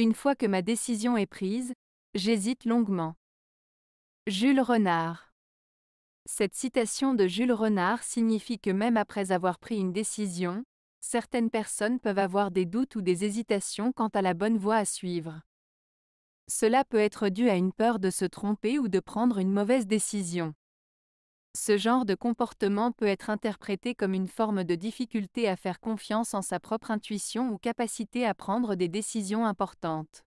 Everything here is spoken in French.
Une fois que ma décision est prise, j'hésite longuement. Jules Renard. Cette citation de Jules Renard signifie que même après avoir pris une décision, certaines personnes peuvent avoir des doutes ou des hésitations quant à la bonne voie à suivre. Cela peut être dû à une peur de se tromper ou de prendre une mauvaise décision. Ce genre de comportement peut être interprété comme une forme de difficulté à faire confiance en sa propre intuition ou capacité à prendre des décisions importantes.